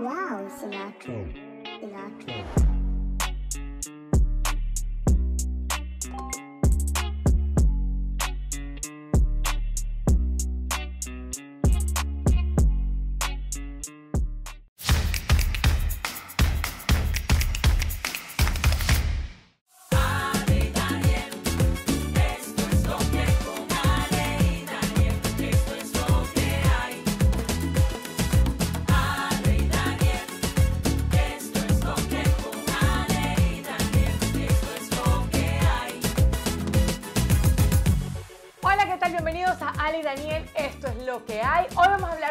Wow, Sinatra. Sinatra.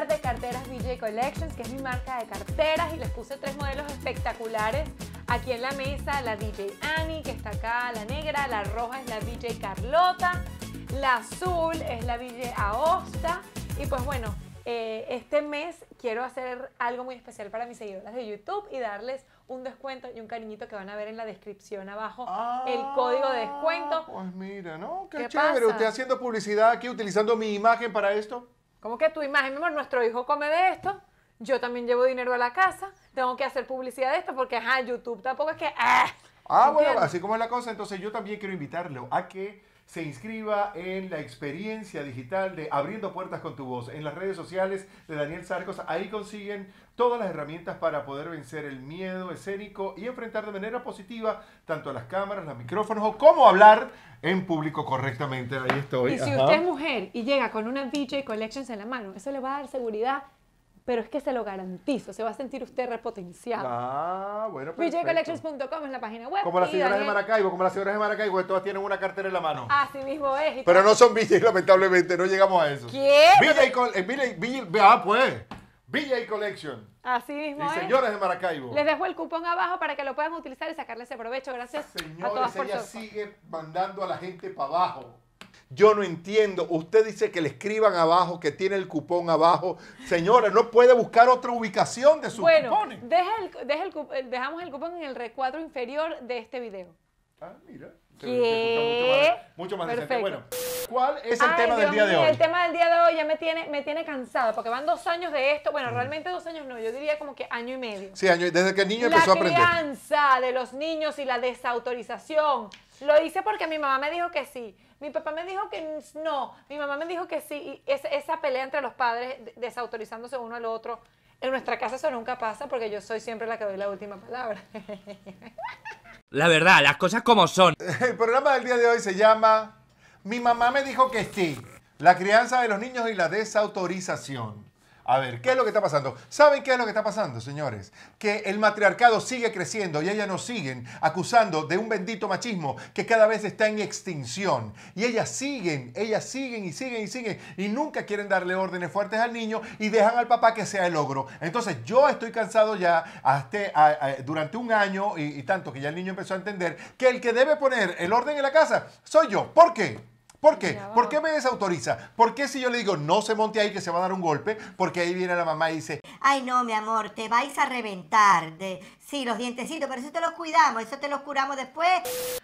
de carteras BJ Collections, que es mi marca de carteras y les puse tres modelos espectaculares aquí en la mesa. La DJ Annie, que está acá, la negra, la roja es la DJ Carlota, la azul es la DJ Aosta. Y pues bueno, eh, este mes quiero hacer algo muy especial para mis seguidoras de YouTube y darles un descuento y un cariñito que van a ver en la descripción abajo el ah, código de descuento. Pues mira, ¿no? Qué, chévere. Usted haciendo publicidad aquí, utilizando mi imagen para esto. Como que tu imagen, mi amor, nuestro hijo come de esto? Yo también llevo dinero a la casa, tengo que hacer publicidad de esto porque, ajá, YouTube tampoco es que... ¡ah! Ah, bueno, así como es la cosa, entonces yo también quiero invitarlo a que se inscriba en la experiencia digital de Abriendo Puertas con tu Voz, en las redes sociales de Daniel Sarcos. Ahí consiguen todas las herramientas para poder vencer el miedo escénico y enfrentar de manera positiva tanto a las cámaras, los micrófonos o cómo hablar en público correctamente. Ahí estoy. Y si usted es mujer y llega con una DJ Collections en la mano, eso le va a dar seguridad pero es que se lo garantizo, se va a sentir usted repotenciado. Ah, bueno, DJCollections.com es la página web. Como las señoras de Maracaibo, como las señoras de Maracaibo, todas tienen una cartera en la mano. Así mismo es. pero no son VJ, lamentablemente, no llegamos a eso. ¿Quién? VJ, Collections. Eh, ah, pues. DJ Collection. Así mismo. Y señores de Maracaibo. Les dejo el cupón abajo para que lo puedan utilizar y sacarle ese provecho. Gracias. Señores, a todas por ella sigue mandando a la gente para abajo. Yo no entiendo. Usted dice que le escriban abajo, que tiene el cupón abajo. Señores, no puede buscar otra ubicación de cupón bueno, el, eh, dejamos el cupón en el recuadro inferior de este video. Ah, mira. ¿Qué? Mucho más, mucho más decente. Bueno, ¿cuál es el tema del día de hoy? El tema del día de hoy ya me tiene, me tiene cansada, porque van dos años de esto. Bueno, mm. realmente dos años no, yo diría como que año y medio. Sí, año, desde que el niño empezó a aprender. La crianza de los niños y la desautorización. Lo hice porque mi mamá me dijo que sí. Mi papá me dijo que no. Mi mamá me dijo que sí. Y esa, esa pelea entre los padres desautorizándose uno al otro. En nuestra casa eso nunca pasa porque yo soy siempre la que doy la última palabra. La verdad, las cosas como son. El programa del día de hoy se llama Mi mamá me dijo que sí. La crianza de los niños y la desautorización. A ver, ¿qué es lo que está pasando? ¿Saben qué es lo que está pasando, señores? Que el matriarcado sigue creciendo y ellas nos siguen acusando de un bendito machismo que cada vez está en extinción. Y ellas siguen, ellas siguen y siguen y siguen y nunca quieren darle órdenes fuertes al niño y dejan al papá que sea el ogro. Entonces yo estoy cansado ya hasta, este, durante un año y, y tanto que ya el niño empezó a entender que el que debe poner el orden en la casa soy yo. ¿Por qué? ¿Por qué? ¿Por qué me desautoriza? ¿Por qué si yo le digo no se monte ahí que se va a dar un golpe? Porque ahí viene la mamá y dice, ay no, mi amor, te vais a reventar. De... Sí, los dientecitos, pero eso te los cuidamos, eso te los curamos después.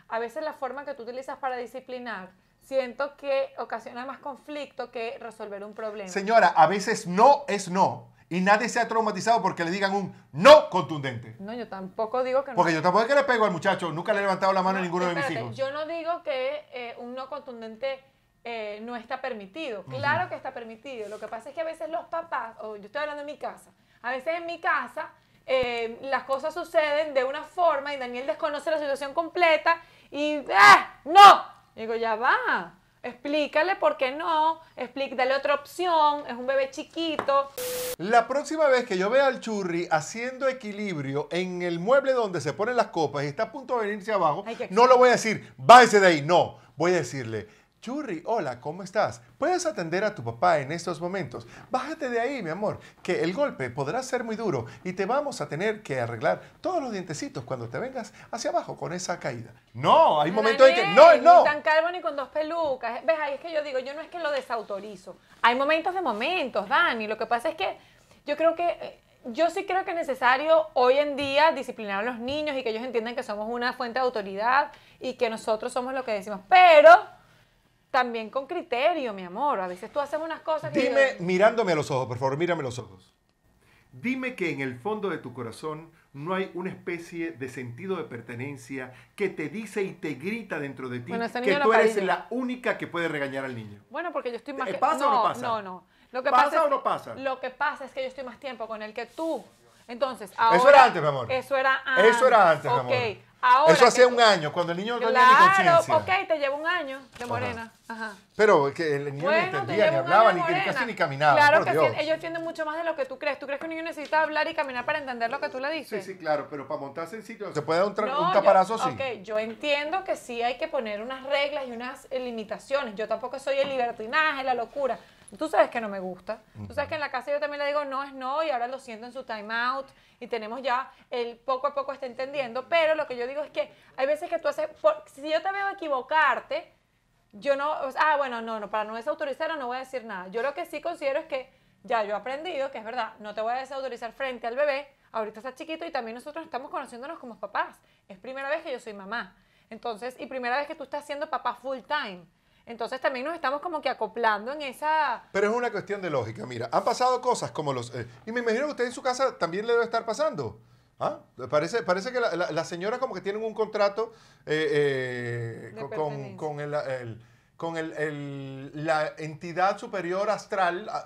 A veces la forma que tú utilizas para disciplinar siento que ocasiona más conflicto que resolver un problema. Señora, a veces no es no y nadie se ha traumatizado porque le digan un no contundente. No, yo tampoco digo que no. Porque yo tampoco es que le pego al muchacho, nunca le he levantado la mano a ninguno de mis hijos. Yo no digo que eh, un no contundente eh, no está permitido. Claro que está permitido. Lo que pasa es que a veces los papás, o yo estoy hablando de mi casa, a veces en mi casa eh, las cosas suceden de una forma y Daniel desconoce la situación completa y ¡ah! ¡No! Y digo, ya va Explícale por qué no, explícale otra opción, es un bebé chiquito. La próxima vez que yo vea al churri haciendo equilibrio en el mueble donde se ponen las copas y está a punto de venirse abajo, no lo voy a decir, váyase de ahí, no. Voy a decirle, Churri, hola, ¿cómo estás? Puedes atender a tu papá en estos momentos. Bájate de ahí, mi amor, que el golpe podrá ser muy duro y te vamos a tener que arreglar todos los dientecitos cuando te vengas hacia abajo con esa caída. No, hay momentos en que no no. tan calvo ni con dos pelucas. Ves, ahí es que yo digo, yo no es que lo desautorizo. Hay momentos de momentos, Dani. Lo que pasa es que yo creo que eh, yo sí creo que es necesario hoy en día disciplinar a los niños y que ellos entiendan que somos una fuente de autoridad y que nosotros somos lo que decimos, pero también con criterio, mi amor. A veces tú haces unas cosas que. Dime, mirándome a los ojos, por favor, mírame a los ojos. Dime que en el fondo de tu corazón no hay una especie de sentido de pertenencia que te dice y te grita dentro de ti que tú eres la única que puede regañar al niño. Bueno, porque yo estoy más. Eh, que... ¿Pasa no, o no pasa? No, no. Lo que ¿Pasa, o no pasa? Lo que pasa es que yo estoy más tiempo con él que tú. Entonces, ahora. Eso era antes, mi amor. Eso era antes. Eso era antes, mi amor. Eso hacía un año, cuando el niño no tenía ni conciencia. ok, te lleva un año de morena. Ajá. Pero el niño no entendía, ni hablaba, ni casi ni caminaba. Claro que ellos entienden mucho más de lo que tú crees. ¿Tú crees que un niño necesita hablar y caminar para entender lo que tú le dices? Sí, sí, claro, pero para montarse en sitio se puede dar un, un taparazo así. Ok, yo entiendo que sí hay que poner unas reglas y unas limitaciones. Yo tampoco soy el libertinaje, la locura. Tú sabes que no me gusta. Tú sabes que en la casa yo también le digo no es no y ahora lo siento en su time out y tenemos ya el poco a poco está entendiendo. Pero lo que yo digo es que hay veces que tú haces, si yo te veo equivocarte, yo no, ah, bueno, no, no, para no desautorizar no voy a decir nada. Yo lo que sí considero es que ya yo he aprendido, que es verdad, no te voy a desautorizar frente al bebé. Ahorita está chiquito y también nosotros estamos conociéndonos como papás. Es primera vez que yo soy mamá. Entonces, y primera vez que tú estás siendo papá full time. Entonces también nos estamos como que acoplando en esa... Pero es una cuestión de lógica, mira, han pasado cosas como los... Eh, y me imagino que usted en su casa también le debe estar pasando. ¿ah? Parece, parece que las la, la señoras como que tienen un contrato eh, eh, con, con, la entidad superior astral, ah,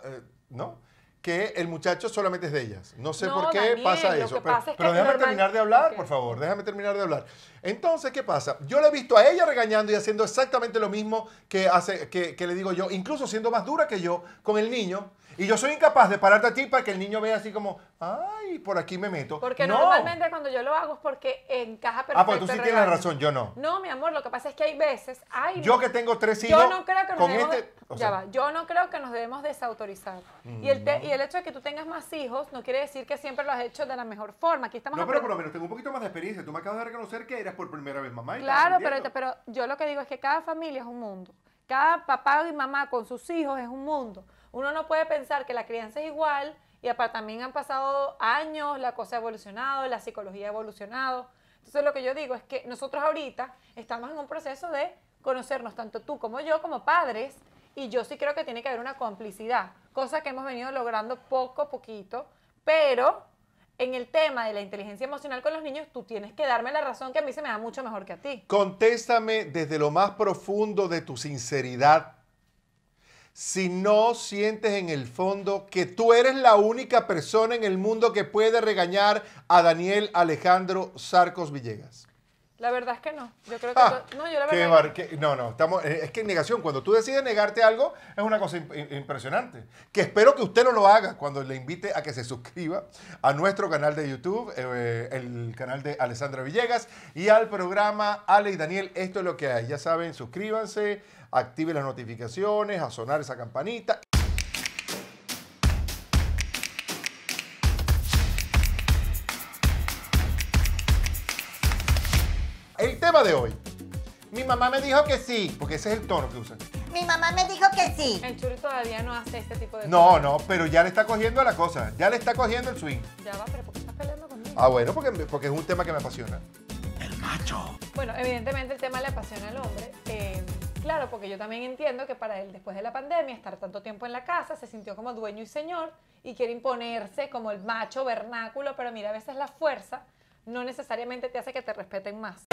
¿no? que el muchacho solamente es de ellas. No sé por qué pasa eso. Pero, déjame terminar de hablar, por favor, déjame terminar de hablar. Entonces, ¿qué pasa? Yo le he visto a ella regañando y haciendo exactamente lo mismo que, hace, que le digo yo, incluso siendo más dura que yo con el niño y yo soy incapaz de pararte a ti para que el niño vea así como, ay, por aquí me meto. Porque normalmente cuando yo lo hago es porque encaja perfecto. Ah, pues tú sí tienes razón, yo no. No, mi amor, lo que pasa es que hay veces, ay, yo que tengo tres hijos. Yo no creo que nos debemos, este, ya va, yo no creo que nos debemos desautorizar. Y, el mm, y el hecho de que tú tengas más hijos no quiere decir que siempre lo has hecho de la mejor forma. Aquí estamos No, pero por lo menos tengo un poquito más de experiencia. Tú me acabas de reconocer que eras por primera vez mamá. claro, pero, pero yo lo que digo es que cada familia es un mundo. Cada papá y mamá con sus hijos es un mundo uno no puede pensar que la crianza es igual y aparte también han pasado años, la cosa ha evolucionado, la psicología ha evolucionado. Entonces lo que yo digo es que nosotros ahorita estamos en un proceso de conocernos tanto tú como yo como padres y yo sí creo que tiene que haber una complicidad, cosa que hemos venido logrando poco a poquito, pero en el tema de la inteligencia emocional con los niños, tú tienes que darme la razón que a mí se me da mucho mejor que a ti. Contéstame desde lo más profundo de tu sinceridad si no sientes en el fondo que tú eres la única persona en el mundo que puede regañar a Daniel Alejandro Sarcos Villegas? La verdad es que no. Yo creo que. Ah, no, yo la verdad. no, no. Estamos, eh, es que negación. Cuando tú decides negarte algo, es una cosa impresionante. Que espero que usted no lo haga cuando le invite a que se suscriba a nuestro canal de YouTube, eh, el canal de Alessandra Villegas, y al programa Ale y Daniel. Esto es lo que hay. Ya saben, suscríbanse active las notificaciones, a sonar esa campanita. El tema de hoy. Mi mamá me dijo que sí, porque ese es el tono que usan. Mi mamá me dijo que sí. El churi todavía no hace este tipo de no, No, pero ya le está cogiendo a la cosa. Ya le está cogiendo el swing. Ya va, pero ¿por qué estás peleando conmigo? Ah, bueno, porque, porque es un tema que me apasiona. El macho. Bueno, evidentemente el tema le apasiona al hombre. Eh, Claro, porque yo también entiendo que para él, después de la pandemia, estar tanto tiempo en la casa, se sintió como dueño y señor y quiere imponerse como el macho vernáculo, pero mira, a veces la fuerza no necesariamente te hace que te respeten más.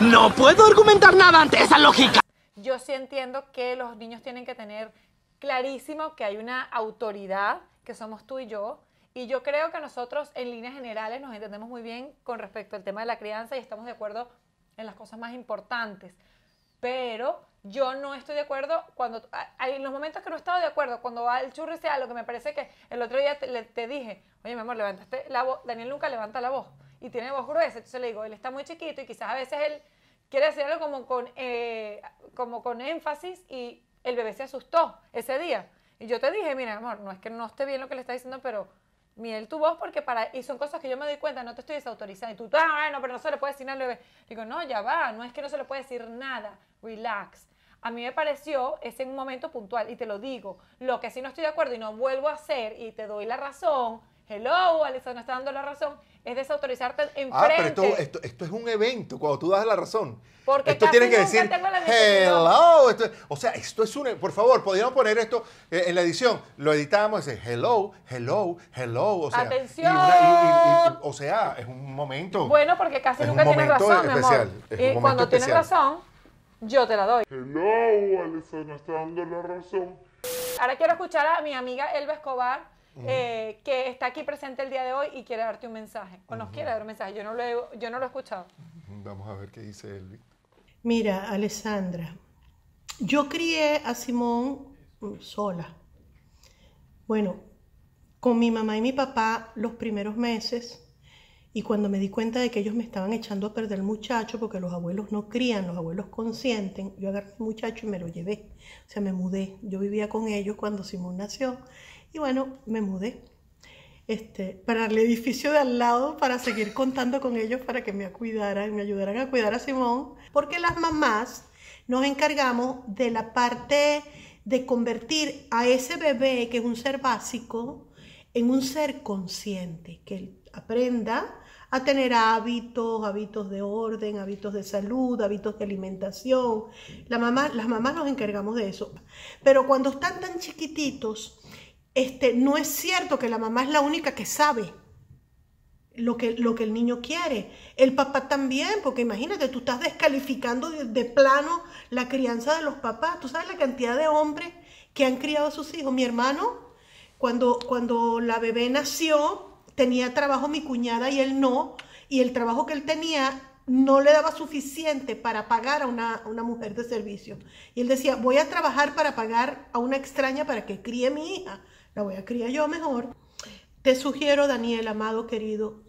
No puedo argumentar nada ante esa lógica. Yo sí entiendo que los niños tienen que tener clarísimo que hay una autoridad, que somos tú y yo, y yo creo que nosotros en líneas generales nos entendemos muy bien con respecto al tema de la crianza y estamos de acuerdo en las cosas más importantes pero yo no estoy de acuerdo cuando, hay los momentos que no he estado de acuerdo, cuando va el churri sea lo que me parece que el otro día te, dije, oye, mi amor, levantaste la voz, Daniel nunca levanta la voz y tiene voz gruesa, entonces le digo, él está muy chiquito y quizás a veces él quiere hacerlo algo como con, eh, como con énfasis y el bebé se asustó ese día. Y yo te dije, mira, amor, no es que no esté bien lo que le está diciendo, pero Miel, tu voz, porque para. Y son cosas que yo me doy cuenta, no te estoy desautorizando. Y tú, ah, no, pero no se le puede decir nada. Digo, no, ya va, no es que no se le puede decir nada. Relax. A mí me pareció, ese un momento puntual, y te lo digo, lo que sí no estoy de acuerdo y no vuelvo a hacer, y te doy la razón, hello, Alessandra está dando la razón, es desautorizarte frente. Ah, pero esto, esto, es un evento, cuando tú das la razón. Porque esto tienes que decir, hello. Esto, o sea, esto es un... Por favor, podríamos poner esto eh, en la edición. Lo editamos, dice, hello, hello, hello. O sea, Atención. o sea, es un momento... Bueno, porque casi nunca tienes razón, especial, mi amor. y cuando tienes razón, yo te la doy. Hello, Alessandra está dando la razón. Ahora quiero escuchar a mi amiga Elba Escobar eh, que está aquí presente el día de hoy y quiere darte un mensaje, o nos quiere dar un mensaje. Yo no, lo he, escuchado. Vamos a ver qué dice él. Mira, Alessandra, yo crié a Simón mm, sola. Bueno, con mi mamá y mi papá los primeros meses y cuando me di cuenta de que ellos me estaban echando a perder el muchacho porque los abuelos no crían, los abuelos consienten, yo agarré el muchacho y me lo llevé. O sea, me mudé. Yo vivía con ellos cuando Simón nació y bueno, me mudé este, para el edificio de al lado para seguir contando con ellos para que me cuidaran, me ayudaran a cuidar a Simón, porque las mamás nos encargamos de la parte de convertir a ese bebé, que es un ser básico, en un ser consciente, que aprenda a tener hábitos, hábitos de orden, hábitos de salud, hábitos de alimentación. La mamá, las mamás nos encargamos de eso. Pero cuando están tan chiquititos, este, no es cierto que la mamá es la única que sabe lo que, lo que el niño quiere. El papá también, porque imagínate, tú estás descalificando de, plano la crianza de los papás. Tú sabes la cantidad de hombres que han criado a sus hijos. Mi hermano, cuando, cuando la bebé nació, tenía trabajo mi cuñada y él no. Y el trabajo que él tenía no le daba suficiente para pagar a una, a una, mujer de servicio. Y él decía, voy a trabajar para pagar a una extraña para que críe mi hija la voy a criar yo mejor. Te sugiero, Daniel, amado querido,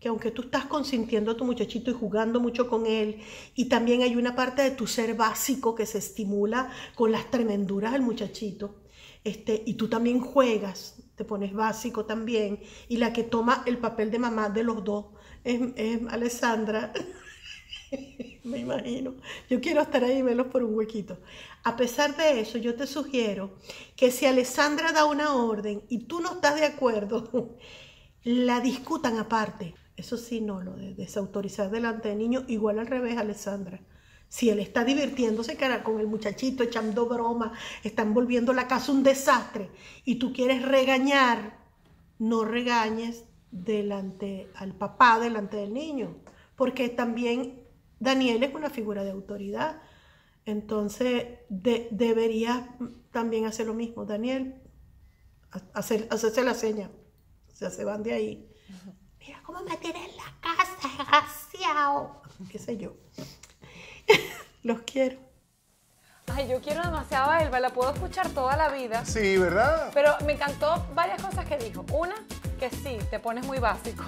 que aunque tú estás consintiendo a tu muchachito y jugando mucho con él, y también hay una parte de tu ser básico que se estimula con las tremenduras del muchachito, este, y tú también juegas, te pones básico también, y la que toma el papel de mamá de los dos es, es Alessandra. me imagino. Yo quiero estar ahí y verlos por un huequito. A pesar de eso, yo te sugiero que si Alessandra da una orden y tú no estás de acuerdo, la discutan aparte. Eso sí, no, lo de desautorizar delante del niño. igual al revés, Alessandra. Si él está divirtiéndose cara con el muchachito, echando broma, están volviendo la casa un desastre y tú quieres regañar, no regañes delante al papá, delante del niño, porque también Daniel es una figura de autoridad, entonces debería también hacer lo mismo, Daniel, hacer, hacerse la seña, o sea, se van de ahí. Mira cómo me tiré en la casa, desgraciado. Qué sé yo. Los quiero. Ay, yo quiero demasiado a Elba, la puedo escuchar toda la vida. Sí, ¿verdad? Pero me encantó varias cosas que dijo. Una, que sí, te pones muy básico.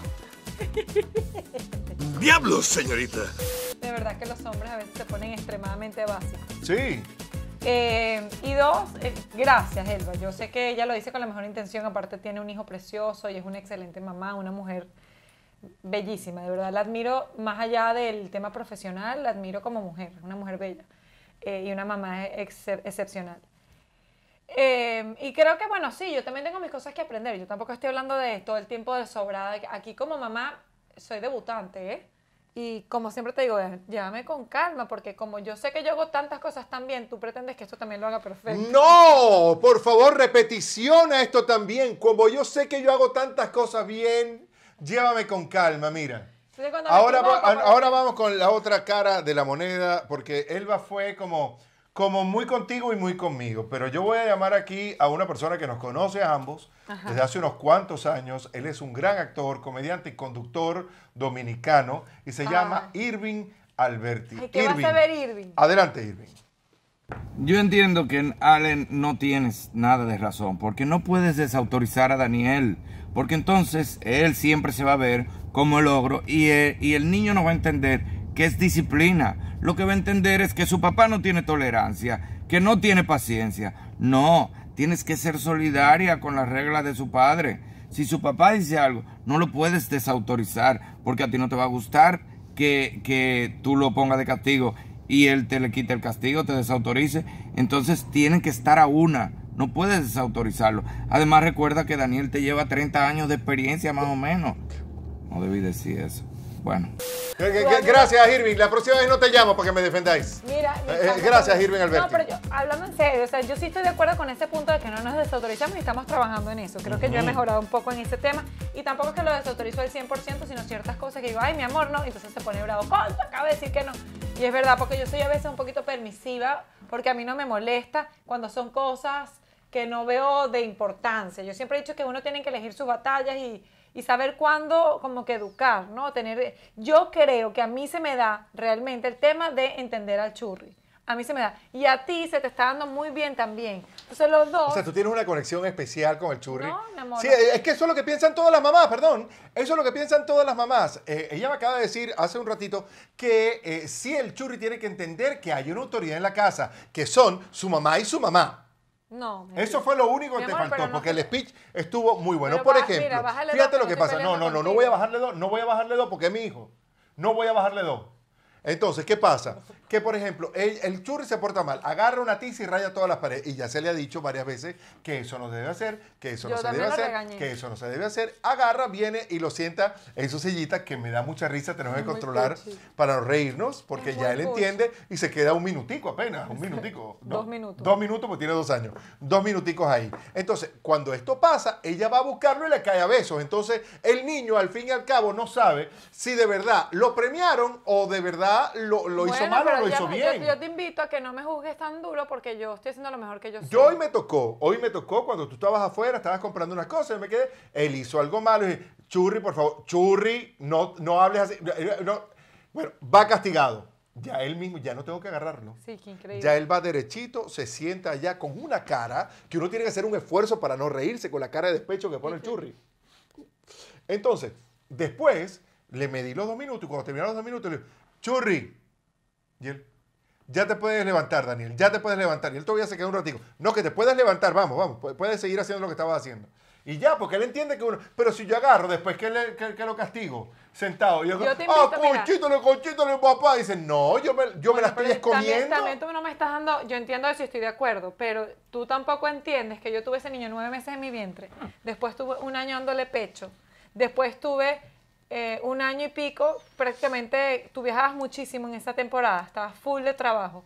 ¡Diablos, señorita! De verdad que los hombres a veces se ponen extremadamente básicos. Sí. Eh, y dos, eh, gracias, Elba. Yo sé que ella lo dice con la mejor intención. Aparte, tiene un hijo precioso y es una excelente mamá, una mujer bellísima. De verdad, la admiro más allá del tema profesional, la admiro como mujer, una mujer bella eh, y una mamá excepcional. y creo que, bueno, sí, yo también tengo mis cosas que aprender. Yo tampoco estoy hablando de todo el tiempo de sobrada. Aquí como mamá soy debutante, ¿eh? Y como siempre te digo, eh, llévame con calma, porque como yo sé que yo hago tantas cosas también, tú pretendes que esto también lo haga perfecto. No, por favor, repeticiona esto también. Como yo sé que yo hago tantas cosas bien, llévame con calma, mira. ahora, ahora vamos con la otra cara de la moneda, porque Elba fue como como muy contigo y muy conmigo, pero yo voy a llamar aquí a una persona que nos conoce a ambos desde hace unos cuantos años. Él es un gran actor, comediante y conductor dominicano y se ah. llama Irving Alberti. ¿Qué vas a ver, Irving? Adelante, Irving. Yo entiendo que, Allen, no tienes nada de razón, porque no puedes desautorizar a Daniel, porque entonces él siempre se va a ver como el ogro y e, y el niño no va a entender que es disciplina, lo que va a entender es que su papá no tiene tolerancia, que no tiene paciencia. No, tienes que ser solidaria con las reglas de su padre. Si su papá dice algo, no lo puedes desautorizar, porque a ti no te va a gustar que, que tú lo pongas de castigo y él te le quite el castigo, te desautorice. Entonces tienen que estar a una. No puedes desautorizarlo. Además recuerda que Daniel te lleva 30 años de experiencia más o menos. No debí decir eso. Bueno. Gracias, Irving. La próxima vez no te llamo para que me defendáis. Mira, eh, eh, gracias, Irving Alberto. No, pero yo, hablando en serio, o sea, yo sí estoy de acuerdo con ese punto de que no nos desautorizamos y estamos trabajando en eso. Creo que yo he mejorado un poco en ese tema y tampoco es que lo desautorizo al 100%, sino ciertas cosas que digo, ay, mi amor, no. Entonces se pone bravo. se acaba de decir que no? Y es verdad, porque yo soy a veces un poquito permisiva, porque a mí no me molesta cuando son cosas que no veo de importancia. Yo siempre he dicho que uno tiene que elegir sus batallas y y saber cuándo como que educar, ¿no? Tener, yo creo que a mí se me da realmente el tema de entender al churri. A mí se me da. Y a ti se te está dando muy bien también. Entonces los dos... O sea, tú tienes una conexión especial con el churri. No, mi amor. Sí, eh, es que eso es lo que piensan todas las mamás, perdón. Eso es lo que piensan todas las mamás. Eh, ella me acaba de decir hace un ratito que eh, si el churri tiene que entender que hay una autoridad en la casa, que son su mamá y su mamá. No. Eso fue lo único que te faltó, porque el speech estuvo muy bueno. Por ejemplo, fíjate lo que pasa. No, no, no, no voy a bajarle dos, no voy a bajarle dos porque es mi hijo. No voy a bajarle dos. Entonces, ¿qué pasa? que, por ejemplo, el, churri se porta mal, agarra una tiza y raya todas las paredes. Y ya se le ha dicho varias veces que eso no se debe hacer, que eso no se debe hacer, que eso no se debe hacer. Agarra, viene y lo sienta en su sillita, que me da mucha risa, tenemos que controlar para para reírnos, porque ya él entiende y se queda un minutico apenas, un minutico. dos minutos. Dos minutos, porque tiene dos años. Dos minuticos ahí. Entonces, cuando esto pasa, ella va a buscarlo y le cae a besos. Entonces, el niño, al fin y al cabo, no sabe si de verdad lo premiaron o de verdad lo, hizo mal yo, te invito a que no me juzgues tan duro porque yo estoy haciendo lo mejor que yo soy Yo hoy me tocó, hoy me tocó cuando tú estabas afuera, estabas comprando unas cosas, y me quedé, él hizo algo malo, y Churri, por favor, Churri, no, no hables así. Eh, bueno, va castigado. Ya él mismo, ya no tengo que agarrarlo. Sí, qué increíble. Ya él va derechito, se sienta allá con una cara que uno tiene que hacer un esfuerzo para no reírse con la cara de despecho que pone el churri. Entonces, después le medí los dos minutos y cuando terminaron los dos minutos le digo, churri, y él, ya te puedes levantar, Daniel, ya te puedes levantar. Y él todavía se queda un ratito. No, que te puedes levantar, vamos, vamos, puedes seguir haciendo lo que estabas haciendo. Y ya, porque él entiende que uno. Pero si yo agarro después que, que, lo castigo, sentado, y yo, yo te ah, invito, ah, conchítale, conchítale, papá. Y dice, no, yo me, yo me la estoy escomiendo. También, también, tú no me estás dando. Yo entiendo eso y estoy de acuerdo, pero tú tampoco entiendes que yo tuve ese niño nueve meses en mi vientre. Después tuve un año dándole pecho. Después tuve eh, un año y pico, prácticamente tú viajabas muchísimo en esa temporada, estabas full de trabajo.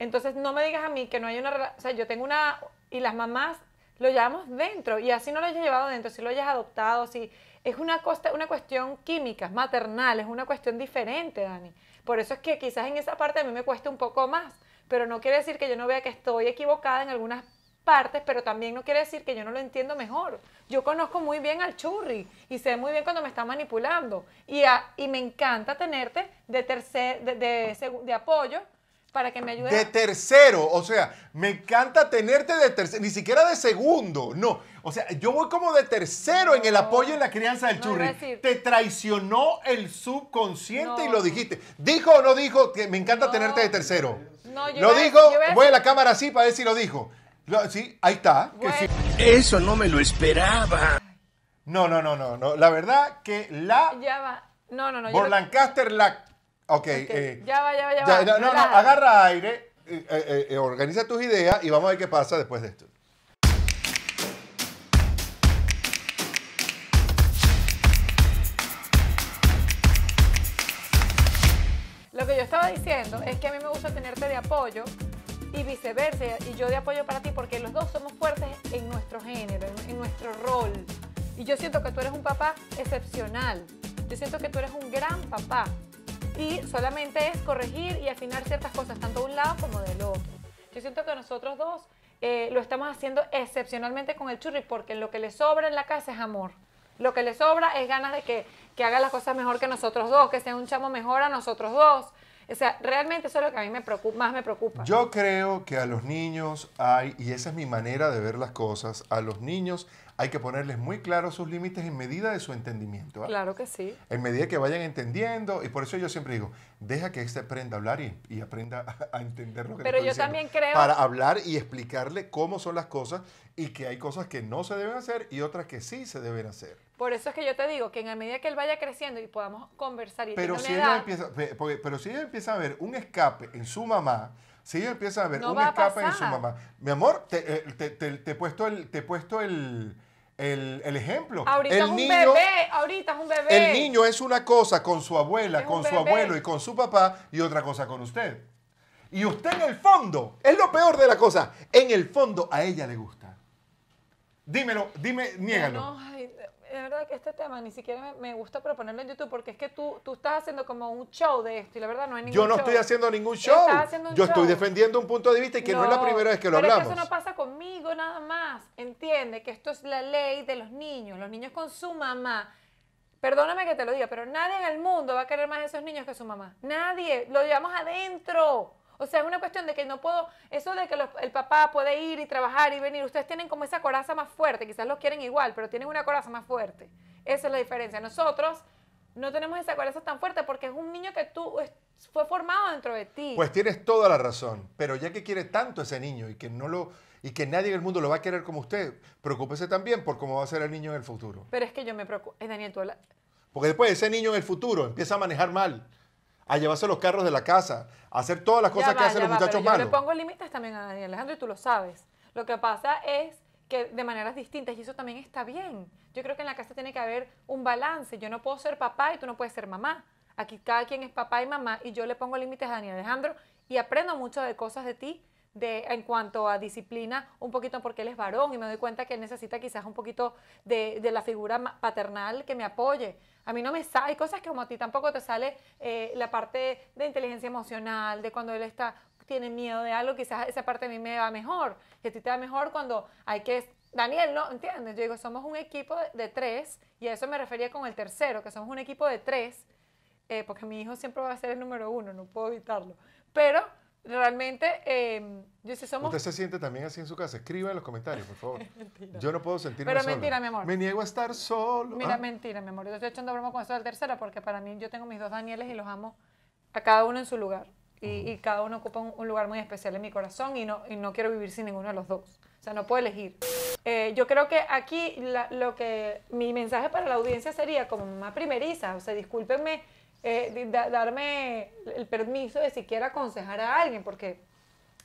Entonces no me digas a mí que no hay una... O sea, yo tengo una... Y las mamás lo llevamos dentro, y así no lo hayas llevado dentro, si lo hayas adoptado, si... Es una, una cuestión química, maternal, es una cuestión diferente, Dani. Por eso es que quizás en esa parte a mí me cuesta un poco más, pero no quiere decir que yo no vea que estoy equivocada en algunas partes, pero también no quiere decir que yo no lo entiendo mejor. Yo conozco muy bien al churri y sé muy bien cuando me está manipulando. Y, me encanta tenerte de, tercer, de, apoyo para que me ayude. De tercero, o sea, me encanta tenerte de tercero, ni siquiera de segundo, no. O sea, yo voy como de tercero en el apoyo en la crianza del churri. Te traicionó el subconsciente y lo dijiste. ¿Dijo o no dijo que me encanta tenerte de tercero? No, yo Lo dijo, voy a la cámara así para ver si lo dijo sí, ahí está. Eso no me lo esperaba. No, no, no, no, La verdad que la. Ya va. No, no, no. Por Lancaster, la. Ok. Eh, ya va, ya va, ya, va. No, no, no, agarra aire, eh, eh, organiza tus ideas y vamos a ver qué pasa después de esto. Lo que yo estaba diciendo es que a mí me gusta tenerte de apoyo y viceversa, y yo de apoyo para ti, porque los dos somos fuertes en nuestro género, en, nuestro rol. Y yo siento que tú eres un papá excepcional, yo siento que tú eres un gran papá. Y solamente es corregir y afinar ciertas cosas, tanto de un lado como del otro. Yo siento que nosotros dos eh, lo estamos haciendo excepcionalmente con el churri, porque lo que le sobra en la casa es amor. Lo que le sobra es ganas de que, que haga las cosas mejor que nosotros dos, que sea un chamo mejor a nosotros dos, o sea, realmente eso es lo que a mí me preocupa, más me preocupa. Yo creo que a los niños hay, y esa es mi manera de ver las cosas, a los niños hay que ponerles muy claros sus límites en medida de su entendimiento. ¿ah? Claro que sí. En medida que vayan entendiendo, y por eso yo siempre digo, deja que este aprenda a hablar y, aprenda a, entender lo que Pero le yo también creo... Para hablar y explicarle cómo son las cosas y que hay cosas que no se deben hacer y otras que sí se deben hacer. Por eso es que yo te digo que en la medida que él vaya creciendo y podamos conversar y pero si edad, Pero si ella empieza a ver un escape en su mamá, si ella empieza a ver un escape en su mamá, mi amor, eh, te, he puesto el... Te he puesto el ejemplo. Ahorita es un bebé, ahorita es un bebé. El niño es una cosa con su abuela, con su abuelo y con su papá y otra cosa con usted. Y usted en el fondo, es lo peor de la cosa, en el fondo a ella le gusta. Dímelo, dime, niégalo. No, no, de verdad que este tema ni siquiera me, gusta proponerlo en YouTube porque es que tú, tú estás haciendo como un show de esto y la verdad no hay ningún Yo no estoy haciendo ningún show. Yo estoy defendiendo un punto de vista y que no, es la primera vez que lo hablamos. Es eso no pasa conmigo nada más. Entiende que esto es la ley de los niños. Los niños con su mamá. Perdóname que te lo diga, pero nadie en el mundo va a querer más a esos niños que su mamá. Nadie. Lo llevamos adentro. O sea, es una cuestión de que no puedo, eso de que el papá puede ir y trabajar y venir, ustedes tienen como esa coraza más fuerte, quizás los quieren igual, pero tienen una coraza más fuerte. Esa es la diferencia. Nosotros no tenemos esa coraza tan fuerte porque es un niño que tú fue formado dentro de ti. Pues tienes toda la razón, pero ya que quiere tanto ese niño y que no lo y que nadie en el mundo lo va a querer como usted, preocúpese también por cómo va a ser el niño en el futuro. Pero es que yo me preocupo, eh, Daniel, tú Porque después ese niño en el futuro empieza a manejar mal a llevarse los carros de la casa, a hacer todas las cosas que hacen los muchachos malos. Yo le pongo límites también a Daniel Alejandro y tú lo sabes. Lo que pasa es que de maneras distintas y eso también está bien. Yo creo que en la casa tiene que haber un balance. Yo no puedo ser papá y tú no puedes ser mamá. Aquí cada quien es papá y mamá y yo le pongo límites a Daniel Alejandro y aprendo mucho de cosas de ti en cuanto a disciplina, un poquito porque él es varón y me doy cuenta que necesita quizás un poquito de, la figura paternal que me apoye. A mí no me sale, hay cosas que como a ti tampoco te sale eh, la parte de inteligencia emocional, de cuando él está tiene miedo de algo, quizás esa parte a mí me va mejor. que a ti te va mejor cuando hay que... Daniel, ¿no? ¿Entiendes? Yo digo, somos un equipo de, tres, y a eso me refería con el tercero, que somos un equipo de tres, eh, porque mi hijo siempre va a ser el número uno, no puedo evitarlo. Pero realmente, em, yo sé, somos... Usted se siente también así en su casa. Escriba en los comentarios, por favor. yo no puedo sentirme Pero mentira, mi amor. Me niego a estar solo. Mira, ah. mentira, mi amor. Yo estoy echando broma con eso del tercero porque para mí yo tengo mis dos Danieles y los amo a cada uno en su lugar. Y, cada uno ocupa un, lugar muy especial en mi corazón y no, y no quiero vivir sin ninguno de los dos. O sea, no puedo elegir. Eh, yo creo que aquí lo que mi mensaje para la audiencia sería como más primeriza, o sea, discúlpenme eh, darme el permiso de siquiera aconsejar a alguien, porque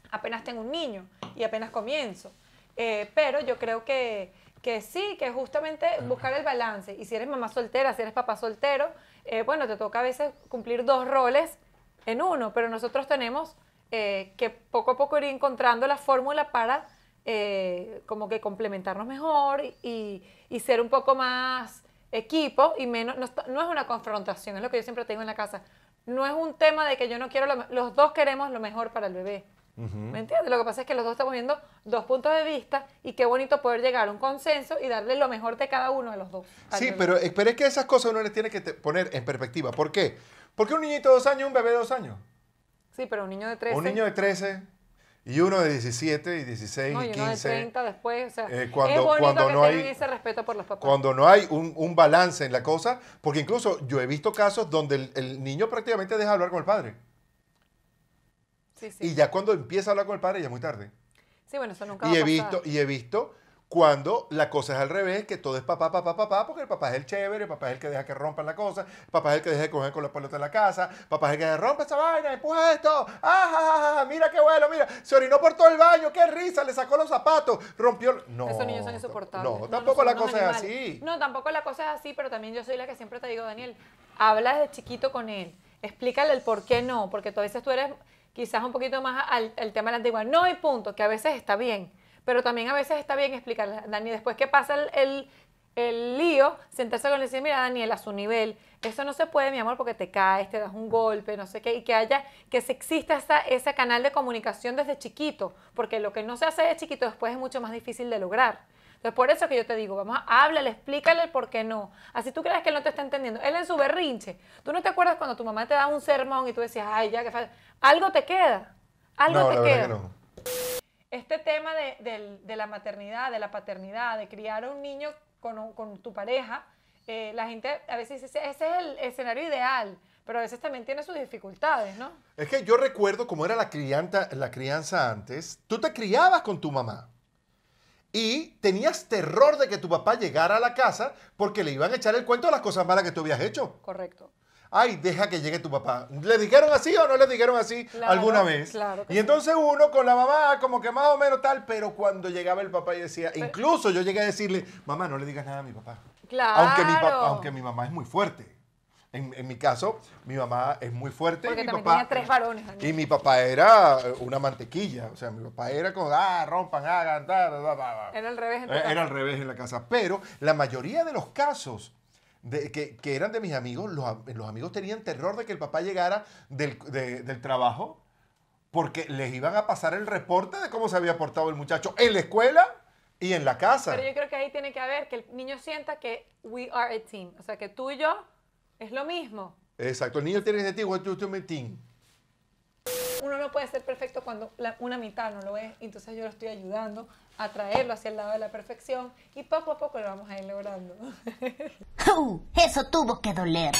apenas tengo un niño y apenas comienzo. Eh, pero yo creo que, sí, que justamente buscar el balance. Y si eres mamá soltera, si eres papá soltero, eh, bueno, te toca a veces cumplir dos roles en uno, pero nosotros tenemos que poco a poco ir encontrando la fórmula para como que complementarnos mejor y, y, ser un poco más equipo y menos, no, es una confrontación, es lo que yo siempre tengo en la casa. No es un tema de que yo no quiero, los dos queremos lo mejor para el bebé. ¿Me entiendes? Lo que pasa es que los dos estamos viendo dos puntos de vista y qué bonito poder llegar a un consenso y darle lo mejor de cada uno de los dos. Sí, pero, esperé eh, que esas cosas uno les tiene que poner en perspectiva. ¿Por qué? Porque un niñito de dos años, un bebé de dos años. Sí, pero un niño de 13. Un niño de 13 y uno de 17 y 16 y 15. uno de 30 después, eh, cuando, cuando no hay ese respeto por los papás. Cuando no hay un, balance en la cosa, porque incluso yo he visto casos donde el, niño prácticamente deja de hablar con el padre. Sí, sí. Y ya cuando empieza a hablar con el padre ya es muy tarde. Sí, bueno, eso nunca y va he a pasar. visto Y he visto cuando la cosa es al revés, que todo es papá, papá, papá, porque el papá es el chévere, el papá es el que deja que rompan la cosa, el papá es el que deja de coger con los pelotas en la casa, el papá es el que rompe esa vaina, empuja esto, ¡ah, mira qué bueno, mira! Se orinó por todo el baño, qué risa, le sacó los zapatos, rompió... No, Esos niños son insoportables. No, tampoco la cosa es así. No, tampoco la cosa es así, pero también yo soy la que siempre te digo, Daniel, habla desde chiquito con él, explícale el por qué no, porque tú a veces tú eres quizás un poquito más al, al tema de la antigua, no hay punto, que a veces está bien pero también a veces está bien explicarle, Dani, después que pasa el, lío, sentarse con él y decir, mira, Daniel, a su nivel, eso no se puede, mi amor, porque te caes, te das un golpe, no sé qué, y que haya, que se exista ese canal de comunicación desde chiquito, porque lo que no se hace de chiquito después es mucho más difícil de lograr. Entonces, por eso que yo te digo, vamos háblale, explícale el por qué no. Así tú crees que él no te está entendiendo. Él en su berrinche. ¿Tú no te acuerdas cuando tu mamá te da un sermón y tú decías, ay, ya, qué que Algo te queda. Algo te queda. no este tema de, de, la maternidad, de la paternidad, de criar a un niño con, con tu pareja, eh, la gente a veces dice, ese es el escenario ideal, pero a veces también tiene sus dificultades, ¿no? Es que yo recuerdo como era la, crianta, la crianza antes. Tú te criabas con tu mamá y tenías terror de que tu papá llegara a la casa porque le iban a echar el cuento de las cosas malas que tú habías hecho. Correcto ay, deja que llegue tu papá. ¿Le dijeron así o no le dijeron así alguna vez? y entonces uno con la mamá, como que más o menos tal, pero cuando llegaba el papá y decía, incluso yo llegué a decirle, mamá, no le digas nada a mi papá. Claro. Aunque mi, aunque mi mamá es muy fuerte. En, mi caso, mi mamá es muy fuerte. Porque tenía tres varones. Y mi papá era eh, una mantequilla. O sea, mi papá era como, ah, rompan, hagan, da, da, da, Era al revés en eh, Era al revés en la casa. Pero la mayoría de los casos, que, eran de mis amigos, los, amigos tenían terror de que el papá llegara del, trabajo porque les iban a pasar el reporte de cómo se había portado el muchacho en la escuela y en la casa. Pero yo creo que ahí tiene que haber que el niño sienta que we are a team, o sea, que tú y yo es lo mismo. Exacto, el niño tiene que decir what are a team? uno no puede ser perfecto cuando una mitad no lo es, entonces yo lo estoy ayudando a traerlo hacia el lado de la perfección y poco a poco lo vamos a ir logrando. eso tuvo que doler.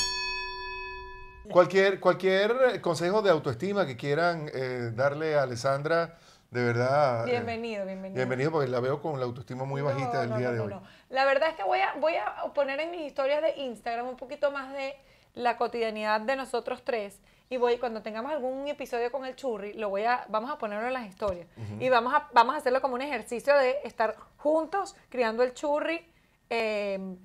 Cualquier, cualquier eh, consejo de autoestima que quieran eh, darle a Alessandra, de verdad. Eh, bienvenido, bienvenido. Bienvenido porque la veo con la autoestima muy bajita del el día de hoy. La verdad es que voy a, voy a poner en mis historias de Instagram un poquito más de la cotidianidad de nosotros tres y voy cuando tengamos algún episodio con el churri, lo voy a vamos a ponerlo en las historias y vamos a vamos a hacerlo como un ejercicio de estar juntos criando el churri. Em,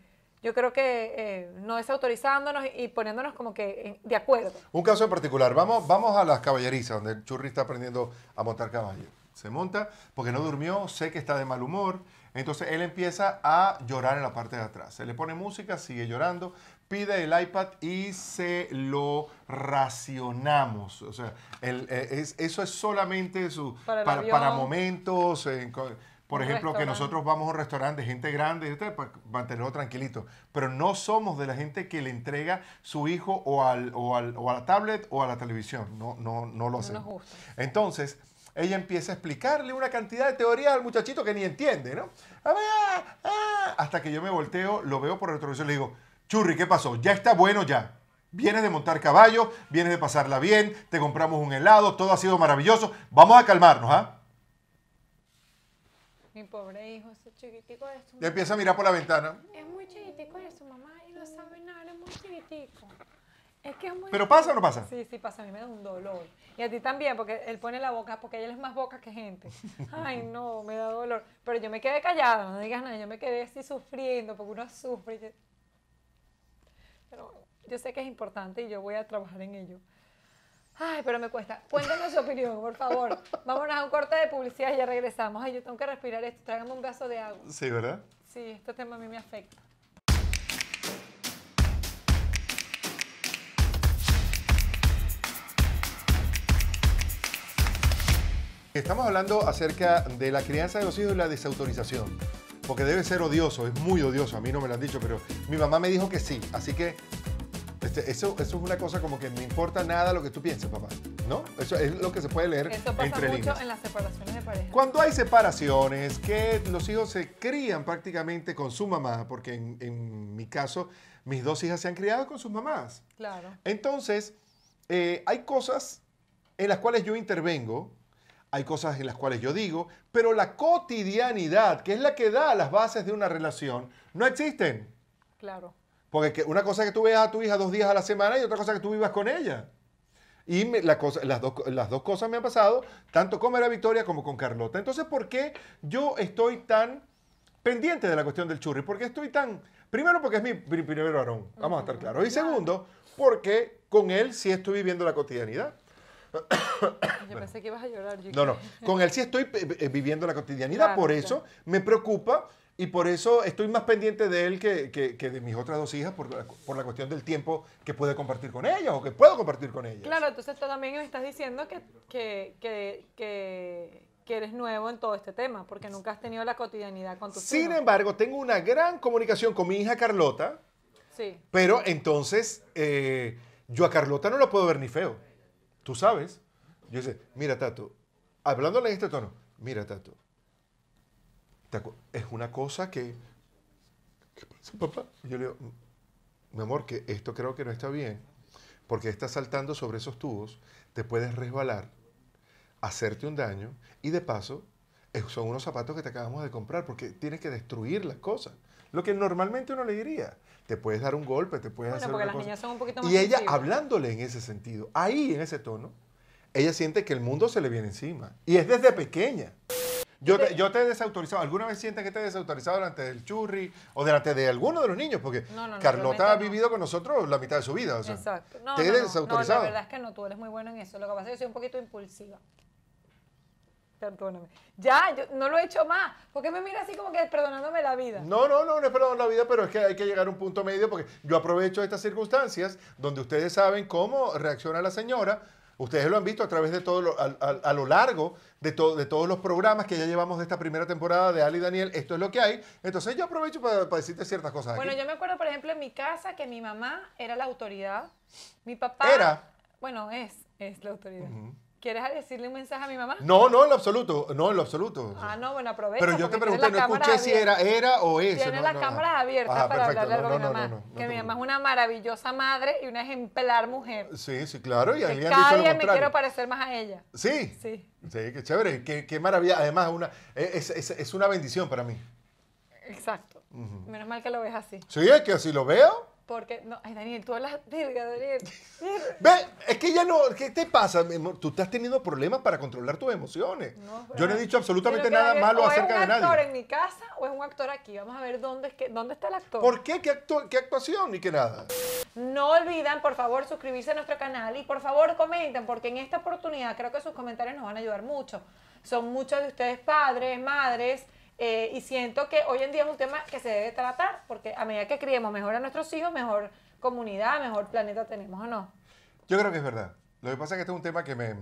yo creo que eh, no desautorizándonos y poniéndonos como que eh, de acuerdo. Un caso en particular, vamos, vamos a las caballerizas, donde el churri está aprendiendo a montar caballo. Se monta porque no durmió, sé que está de mal humor, entonces él empieza a llorar en la parte de atrás. Se le pone música, sigue llorando, pide el iPad y se lo racionamos. O sea, eh, eso es solamente su, para, momentos. por ejemplo, que nosotros vamos a un restaurante gente grande, este, para pues, mantenerlo tranquilito, pero no somos de la gente que le entrega su hijo o, a la tablet o a la televisión, no, no, no lo hacemos. Entonces, ella empieza a explicarle una cantidad de teorías al muchachito que ni entiende, ¿no? Ah, ah, hasta que yo me volteo, lo veo por el y le digo, Churri, ¿qué pasó? Ya está bueno ya. Vienes de montar caballo, vienes de pasarla bien, te compramos un helado, todo ha sido maravilloso. Vamos a calmarnos, ¿ah? Mi pobre hijo, ese chiquitico de su Ya empieza a mirar por la ventana. Es muy chiquitico de su mamá y no sabe nada, es muy chiquitico. Es que es muy... ¿Pero pasa o no pasa? Sí, sí pasa, a mí me da un dolor. Y a ti también, porque él pone la boca, porque él es más boca que gente. Ay, no, me da dolor. Pero yo me quedé callada, no digas nada, yo me quedé así sufriendo, porque uno sufre. Y yo sé que es importante y yo voy a trabajar en ello. Ay, pero me cuesta. Cuéntanos su opinión, por favor. Vámonos a un corte de publicidad y ya regresamos. Ay, yo tengo que respirar esto. Tráigame un vaso de agua. Sí, ¿verdad? Sí, este tema a mí me afecta. Estamos hablando acerca de la crianza de los hijos y la desautorización porque debe ser odioso, es muy odioso, a mí no me lo han dicho, pero mi mamá me dijo que sí, así que este, eso, es una cosa como que no importa nada lo que tú pienses, papá, ¿no? Eso es lo que se puede leer Eso pasa mucho en las separaciones de pareja. Cuando hay separaciones, que los hijos se crían prácticamente con su mamá, porque en, mi caso, mis dos hijas se han criado con sus mamás. Claro. Entonces, eh, hay cosas en las cuales yo intervengo, hay cosas en las cuales yo digo, pero la cotidianidad, que es la que da las bases de una relación, no existen. Claro. Porque una cosa es que tú veas a tu hija dos días a la semana y otra cosa es que tú vivas con ella. Y las, dos, cosas me han pasado, tanto con Mera Victoria como con Carlota. Entonces, ¿por qué yo estoy tan pendiente de la cuestión del churri? Porque estoy tan... Primero porque es mi, mi primer varón, vamos a estar claros. Y segundo, porque con él sí estoy viviendo la cotidianidad. Yo pensé que ibas a llorar. no, no. Con él sí estoy eh, eh, viviendo la cotidianidad. por eso me preocupa y por eso estoy más pendiente de él que, de mis otras dos hijas por, la cuestión del tiempo que puede compartir con ellas o que puedo compartir con ellas. Claro, entonces tú también me estás diciendo que, que eres nuevo en todo este tema, porque nunca has tenido la cotidianidad con tus Sin embargo, tengo una gran comunicación con mi hija Carlota. Sí. Pero entonces, eh, yo a Carlota no la puedo ver ni feo. Tú sabes. Yo sé mira, Tato, hablándole en este tono, mira, Tato, es una cosa que... ¿Qué pasa, papá? Yo le digo, mi amor, que esto creo que no está bien, porque estás saltando sobre esos tubos, te puedes resbalar, hacerte un daño, y de paso, son unos zapatos que te acabamos de comprar, porque tienes que destruir las cosas. Lo que normalmente uno le diría. Te puedes dar un golpe, te puedes hacer porque las niñas son un poquito más Y ella hablándole en ese sentido, ahí en ese tono, ella siente que el mundo se le viene encima. Y es desde pequeña. Yo te, yo te he desautorizado. ¿Alguna vez sientes que te he desautorizado delante del churri o delante de alguno de los niños? Porque Carlota ha vivido con nosotros la mitad de su vida. Exacto. te he desautorizado. la verdad es que no, tú eres muy bueno en eso. Lo que pasa es que soy un poquito impulsiva perdóname. Ya, yo no lo he hecho más. ¿Por qué me mira así como que perdonándome la vida? No, no, no, no es perdonar la vida, pero es que hay que llegar a un punto medio porque yo aprovecho estas circunstancias donde ustedes saben cómo reacciona la señora. Ustedes lo han visto a través de todo a, lo largo de, de, todos los programas que ya llevamos de esta primera temporada de Ali y Daniel. Esto es lo que hay. Entonces yo aprovecho para, decirte ciertas cosas. Bueno, yo me acuerdo, por ejemplo, en mi casa que mi mamá era la autoridad. Mi papá... Era. Bueno, es, es la autoridad. ¿Quieres decirle un mensaje a mi mamá? No, no, en lo absoluto. No, en lo absoluto. Ah, no, bueno, aprovecha. Pero yo te pregunté, no escuché si era, era o es. Tiene las cámaras abiertas ah, para hablarle algo a mi mamá. que mi mamá es una maravillosa madre y una ejemplar mujer. Sí, sí, claro. Y que cada día me quiero parecer más a ella. Sí. Sí. Sí, qué chévere. Qué, maravilla. Además, una, eh, es, una bendición para mí. Exacto. Menos mal que lo ves así. Sí, es que así lo veo. Porque, no, ay, Daniel, tú hablas, dilga, Daniel. Ve, es que ya no, ¿qué te pasa? Tú estás teniendo problemas para controlar tus emociones. Yo no he dicho absolutamente nada malo acerca de nadie. ¿Es un actor en mi casa o es un actor aquí? Vamos a ver dónde, es que, dónde está el actor. ¿Por qué? ¿Qué, qué actuación y qué nada? No olvidan, por favor, suscribirse a nuestro canal y por favor comenten, porque en esta oportunidad creo que sus comentarios nos van a ayudar mucho. Son muchos de ustedes padres, madres, eh, y siento que hoy en día es un tema que se debe tratar, porque a medida que criemos mejor a nuestros hijos, mejor comunidad, mejor planeta tenemos o no. Yo creo que es verdad. Lo que pasa es que este es un tema que me,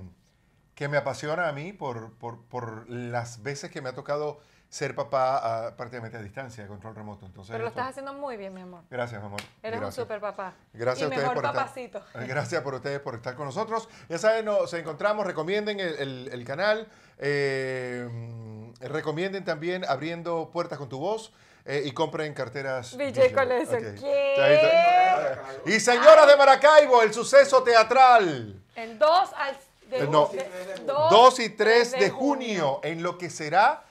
que me apasiona a mí por, por, por las veces que me ha tocado ser papá a, prácticamente a distancia, control remoto. Entonces, Pero lo estás haciendo muy bien, mi amor. Gracias, mi amor. Eres un super papá. Gracias ustedes por papacito. Estar, gracias por ustedes por estar con nosotros. Ya saben, nos encontramos, recomienden el, el, el canal. Eh, recomienden también abriendo puertas con tu voz. Eh, y compren carteras. con eso. Y señoras de Maracaibo, el suceso teatral. El 2 2, eh, y 3 de, junio, en lo que será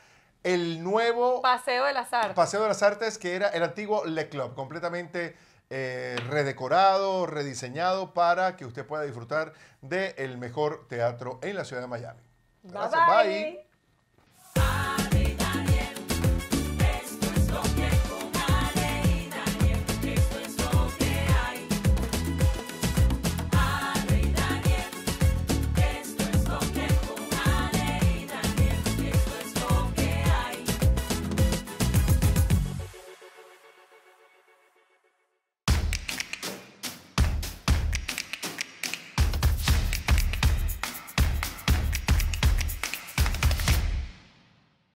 el nuevo Paseo de las Artes. que era el antiguo Le Club, completamente redecorado, rediseñado para que usted pueda disfrutar del mejor teatro en la ciudad de Miami. Bye, bye.